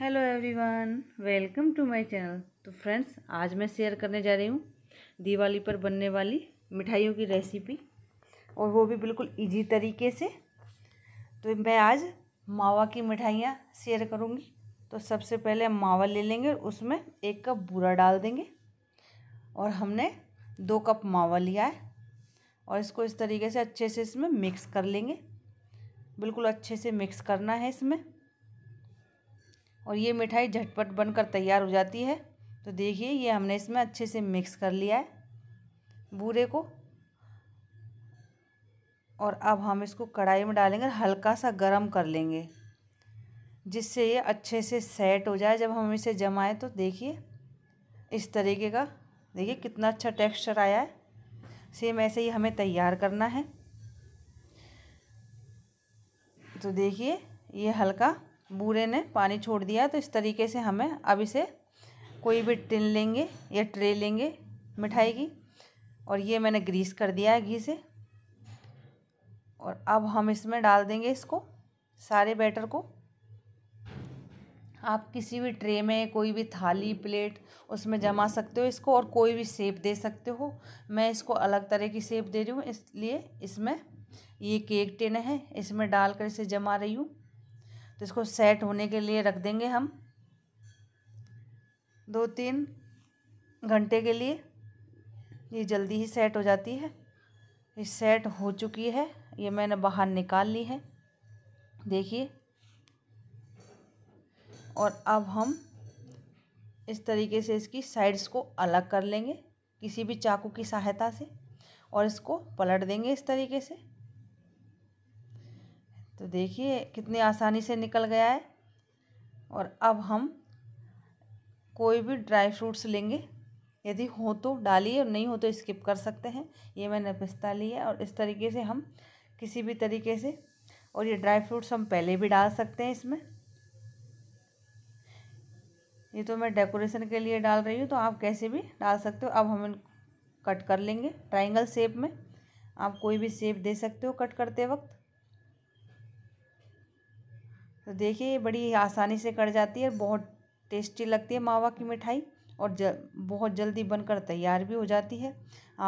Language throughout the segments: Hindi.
hello everyone welcome to my channel तो फ्रेंड्स आज मैं शेयर करने जा रही हूँ दिवाली पर बनने वाली मिठाइयों की रेसिपी और वो भी बिल्कुल इजी तरीके से तो मैं आज मावा की मिठाइयाँ शेयर करूँगी तो सबसे पहले हम मावा ले लेंगे उसमें एक कप बूरा डाल देंगे और हमने दो कप मावा लिया है और इसको इस तरीके से अच्छे से इसमें मिक्स कर लेंगे बिल्कुल अच्छे से मिक्स करना है इसमें और ये मिठाई झटपट बनकर तैयार हो जाती है तो देखिए ये हमने इसमें अच्छे से मिक्स कर लिया है बूरे को और अब हम इसको कढ़ाई में डालेंगे हल्का सा गरम कर लेंगे जिससे ये अच्छे से सेट हो जाए जब हम इसे जमाएं तो देखिए इस तरीके का देखिए कितना अच्छा टेक्सचर आया है सेम ऐसे ही हमें तैयार करना है तो देखिए ये हल्का बूरे ने पानी छोड़ दिया तो इस तरीके से हमें अब इसे कोई भी टिन लेंगे या ट्रे लेंगे मिठाई की और ये मैंने ग्रीस कर दिया है घी से और अब हम इसमें डाल देंगे इसको सारे बैटर को आप किसी भी ट्रे में कोई भी थाली प्लेट उसमें जमा सकते हो इसको और कोई भी सेप दे सकते हो मैं इसको अलग तरह की सेप दे रही हूँ इसलिए इसमें ये केक टिन है इसमें डालकर इसे जमा रही हूँ तो इसको सेट होने के लिए रख देंगे हम दो तीन घंटे के लिए ये जल्दी ही सेट हो जाती है ये सेट हो चुकी है ये मैंने बाहर निकाल ली है देखिए और अब हम इस तरीके से इसकी साइड्स को अलग कर लेंगे किसी भी चाकू की सहायता से और इसको पलट देंगे इस तरीके से तो देखिए कितनी आसानी से निकल गया है और अब हम कोई भी ड्राई फ्रूट्स लेंगे यदि हो तो डालिए और नहीं हो तो स्किप कर सकते हैं ये मैंने पिस्ता लिया और इस तरीके से हम किसी भी तरीके से और ये ड्राई फ्रूट्स हम पहले भी डाल सकते हैं इसमें ये तो मैं डेकोरेशन के लिए डाल रही हूँ तो आप कैसे भी डाल सकते हो अब हम इन कट कर लेंगे ट्राइंगल शेप में आप कोई भी शेप दे सकते हो कट करते वक्त तो देखिए ये बड़ी आसानी से कट जाती है बहुत टेस्टी लगती है मावा की मिठाई और जल बहुत जल्दी बनकर तैयार भी हो जाती है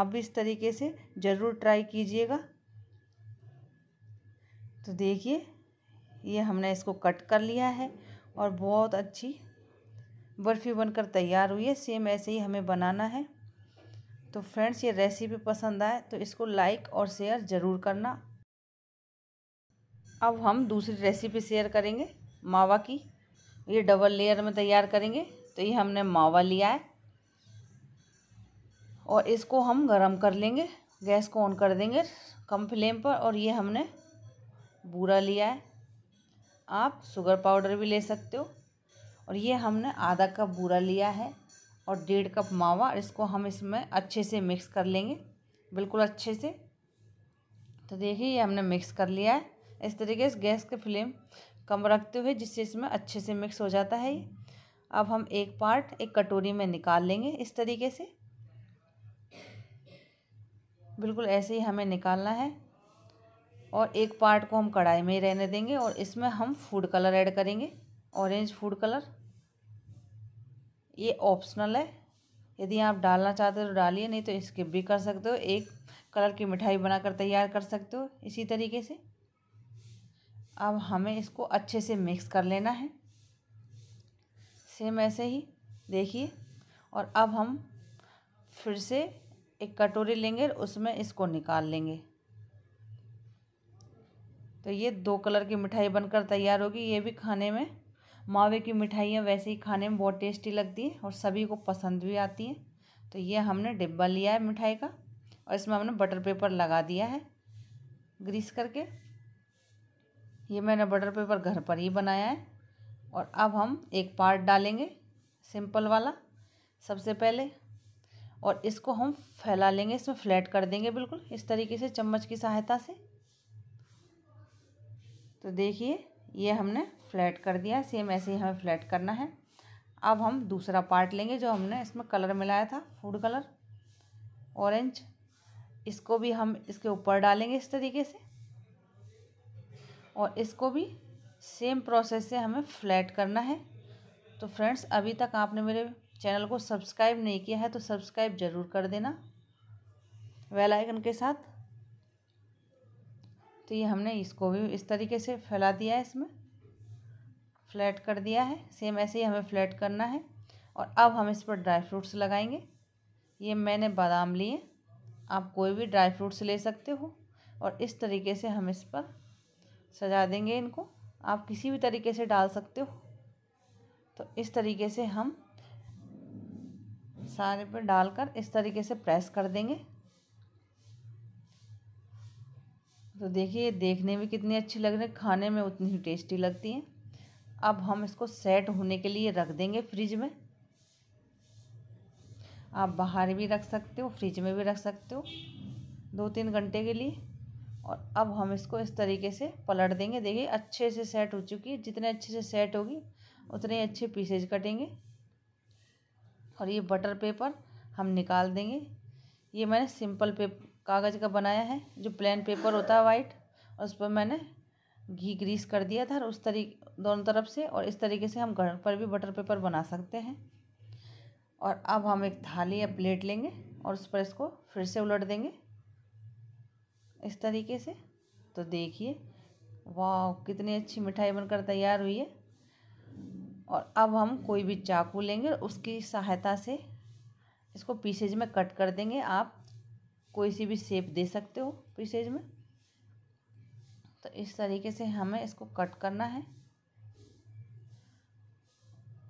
आप भी इस तरीके से ज़रूर ट्राई कीजिएगा तो देखिए ये हमने इसको कट कर लिया है और बहुत अच्छी बर्फ़ी बनकर तैयार हुई है सेम ऐसे ही हमें बनाना है तो फ्रेंड्स ये रेसिपी पसंद आए तो इसको लाइक और शेयर ज़रूर करना अब हम दूसरी रेसिपी शेयर करेंगे मावा की ये डबल लेयर में तैयार करेंगे तो ये हमने मावा लिया है और इसको हम गरम कर लेंगे गैस को ऑन कर देंगे कम फ्लेम पर और ये हमने बूरा लिया है आप शुगर पाउडर भी ले सकते हो और ये हमने आधा कप बूरा लिया है और डेढ़ कप मावा इसको हम इसमें अच्छे से मिक्स कर लेंगे बिल्कुल अच्छे से तो देखिए ये हमने मिक्स कर लिया है इस तरीके से गैस के फ्लेम कम रखते हुए जिससे इसमें अच्छे से मिक्स हो जाता है ये अब हम एक पार्ट एक कटोरी में निकाल लेंगे इस तरीके से बिल्कुल ऐसे ही हमें निकालना है और एक पार्ट को हम कढ़ाई में ही रहने देंगे और इसमें हम फूड कलर ऐड करेंगे ऑरेंज फूड कलर ये ऑप्शनल है यदि आप डालना चाहते हो तो डालिए नहीं तो स्किप भी कर सकते हो एक कलर की मिठाई बनाकर तैयार कर सकते हो इसी तरीके से अब हमें इसको अच्छे से मिक्स कर लेना है सेम ऐसे ही देखिए और अब हम फिर से एक कटोरी लेंगे उसमें इसको निकाल लेंगे तो ये दो कलर की मिठाई बनकर तैयार होगी ये भी खाने में मावे की मिठाइयाँ वैसे ही खाने में बहुत टेस्टी लगती हैं और सभी को पसंद भी आती हैं तो ये हमने डिब्बा लिया है मिठाई का और इसमें हमने बटर पेपर लगा दिया है ग्रीस करके ये मैंने बटर पेपर घर पर ही बनाया है और अब हम एक पार्ट डालेंगे सिंपल वाला सबसे पहले और इसको हम फैला लेंगे इसमें फ्लैट कर देंगे बिल्कुल इस तरीके से चम्मच की सहायता से तो देखिए ये हमने फ्लैट कर दिया सेम ऐसे ही हमें फ्लैट करना है अब हम दूसरा पार्ट लेंगे जो हमने इसमें कलर मिलाया था फूड कलर ऑरेंज इसको भी हम इसके ऊपर डालेंगे इस तरीके से और इसको भी सेम प्रोसेस से हमें फ्लैट करना है तो फ्रेंड्स अभी तक आपने मेरे चैनल को सब्सक्राइब नहीं किया है तो सब्सक्राइब ज़रूर कर देना वेल आइकन के साथ तो ये हमने इसको भी इस तरीके से फैला दिया है इसमें फ्लैट कर दिया है सेम ऐसे ही हमें फ्लैट करना है और अब हम इस पर ड्राई फ्रूट्स लगाएंगे ये मैंने बादाम लिए आप कोई भी ड्राई फ्रूट्स ले सकते हो और इस तरीके से हम इस पर सजा देंगे इनको आप किसी भी तरीके से डाल सकते हो तो इस तरीके से हम सारे पर डालकर इस तरीके से प्रेस कर देंगे तो देखिए देखने में कितनी अच्छी लग रही है खाने में उतनी ही टेस्टी लगती है अब हम इसको सेट होने के लिए रख देंगे फ्रिज में आप बाहर भी रख सकते हो फ्रिज में भी रख सकते हो दो तीन घंटे के लिए और अब हम इसको इस तरीके से पलट देंगे देखिए अच्छे से सेट हो चुकी है जितने अच्छे से सेट होगी उतने अच्छे पीसेज कटेंगे और ये बटर पेपर हम निकाल देंगे ये मैंने सिंपल पेप कागज़ का बनाया है जो प्लेन पेपर होता है वाइट और उस पर मैंने घी ग्रीस कर दिया था उस तरी दोनों तरफ से और इस तरीके से हम घर पर भी बटर पेपर बना सकते हैं और अब हम एक थाली या प्लेट लेंगे और उस पर इसको फिर से उलट देंगे इस तरीके से तो देखिए वाह कितनी अच्छी मिठाई बनकर तैयार हुई है और अब हम कोई भी चाकू लेंगे और उसकी सहायता से इसको पीसेज में कट कर देंगे आप कोई सी भी शेप दे सकते हो पीसेज में तो इस तरीके से हमें इसको कट करना है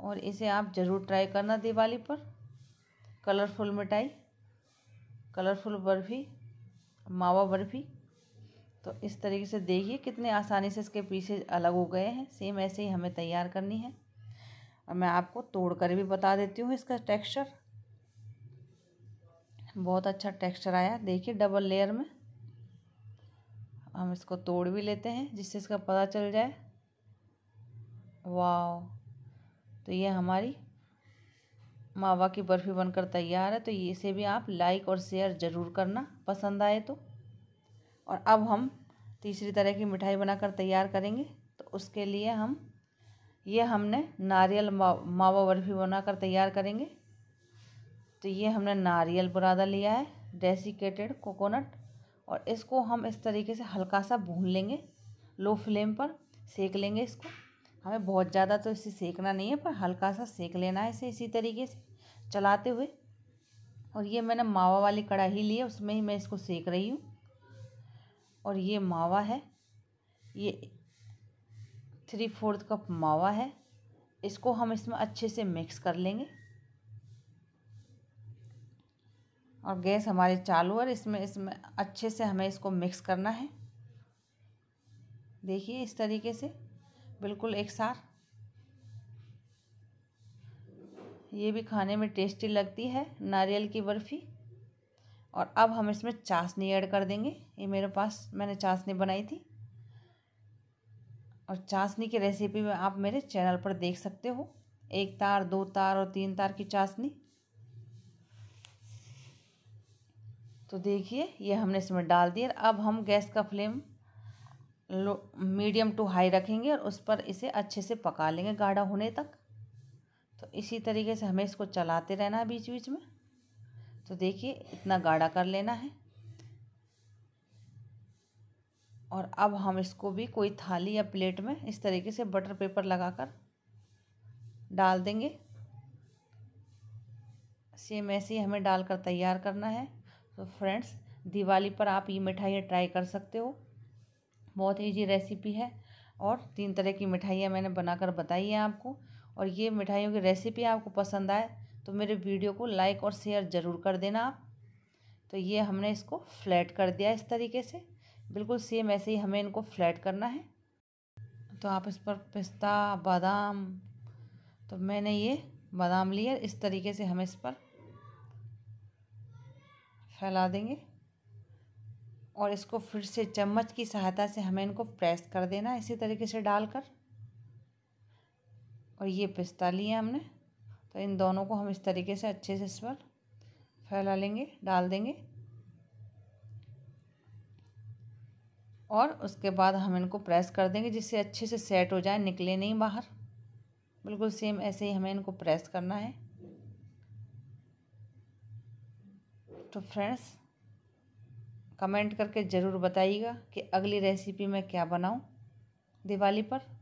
और इसे आप ज़रूर ट्राई करना दिवाली पर कलरफुल मिठाई कलरफुल बर्फ़ी मावा बर्फ़ी तो इस तरीके से देखिए कितने आसानी से इसके पीसेज अलग हो गए हैं सेम ऐसे ही हमें तैयार करनी है और मैं आपको तोड़ कर भी बता देती हूँ इसका टेक्सचर बहुत अच्छा टेक्सचर आया देखिए डबल लेयर में हम इसको तोड़ भी लेते हैं जिससे इसका पता चल जाए वाह तो ये हमारी मावा की बर्फ़ी बनकर तैयार है तो इसे भी आप लाइक और शेयर ज़रूर करना पसंद आए तो और अब हम तीसरी तरह की मिठाई बनाकर तैयार करेंगे तो उसके लिए हम ये हमने नारियल मावा बर्फ़ी बनाकर तैयार करेंगे तो ये हमने नारियल बुरादा लिया है डेसिकेटेड कोकोनट और इसको हम इस तरीके से हल्का सा भून लेंगे लो फ्लेम पर सेक लेंगे इसको हमें बहुत ज़्यादा तो इसे सेकना नहीं है पर हल्का सा सेक लेना है इसे इसी तरीके से चलाते हुए और ये मैंने मावा वाली कढ़ाई ली है उसमें ही मैं इसको सेक रही हूँ और ये मावा है ये थ्री फोर्थ कप मावा है इसको हम इसमें अच्छे से मिक्स कर लेंगे और गैस हमारे चालू है इसमें इसमें अच्छे से हमें इसको मिक्स करना है देखिए इस तरीके से बिल्कुल एक साथ ये भी खाने में टेस्टी लगती है नारियल की बर्फ़ी और अब हम इसमें चाशनी ऐड कर देंगे ये मेरे पास मैंने चाशनी बनाई थी और चाशनी की रेसिपी में आप मेरे चैनल पर देख सकते हो एक तार दो तार और तीन तार की चाशनी तो देखिए ये हमने इसमें डाल दिया अब हम गैस का flame low medium to high रखेंगे और उस पर इसे अच्छे से पका लेंगे गाढ़ा होने तक तो इसी तरीके से हमें इसको चलाते रहना है बीच बीच में तो देखिए इतना गाढ़ा कर लेना है और अब हम इसको भी कोई थाली या प्लेट में इस तरीके से बटर पेपर लगाकर डाल देंगे सेम ऐसे ही हमें डालकर तैयार करना है तो फ्रेंड्स दिवाली पर आप ये मिठाइयाँ ट्राई कर सकते हो बहुत ईजी रेसिपी है और तीन तरह की मिठाइयाँ मैंने बनाकर बताई हैं आपको और ये मिठाइयों की रेसिपी आपको पसंद आए तो मेरे वीडियो को लाइक और शेयर ज़रूर कर देना आप तो ये हमने इसको फ्लैट कर दिया इस तरीके से बिल्कुल सेम ऐसे ही हमें इनको फ्लैट करना है तो आप इस पर पिस्ता बादाम तो मैंने ये बादाम लिया इस तरीके से हम इस पर फैला देंगे और इसको फिर से चम्मच की सहायता से हमें इनको प्रेस कर देना इसी तरीके से डालकर और ये पिस्ता लिया हमने तो इन दोनों को हम इस तरीके से अच्छे से इस पर फैला लेंगे डाल देंगे और उसके बाद हम इनको प्रेस कर देंगे जिससे अच्छे से सेट हो जाए निकले नहीं बाहर बिल्कुल सेम ऐसे ही हमें इनको प्रेस करना है तो फ्रेंड्स कमेंट करके ज़रूर बताइएगा कि अगली रेसिपी मैं क्या बनाऊं दिवाली पर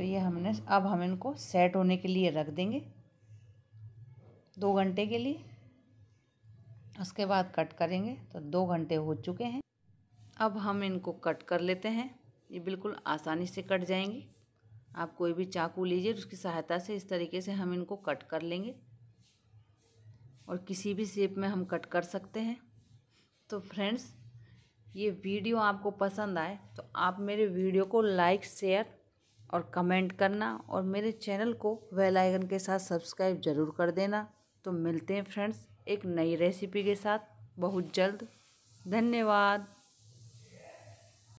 तो ये हमने अब हम इनको सेट होने के लिए रख देंगे दो घंटे के लिए उसके बाद कट करेंगे तो दो घंटे हो चुके हैं अब हम इनको कट कर लेते हैं ये बिल्कुल आसानी से कट जाएंगी आप कोई भी चाकू लीजिए उसकी सहायता से इस तरीके से हम इनको कट कर लेंगे और किसी भी शेप में हम कट कर सकते हैं तो फ्रेंड्स ये वीडियो आपको पसंद आए तो आप मेरे वीडियो को लाइक शेयर और कमेंट करना और मेरे चैनल को वेल आइकन के साथ सब्सक्राइब ज़रूर कर देना तो मिलते हैं फ्रेंड्स एक नई रेसिपी के साथ बहुत जल्द धन्यवाद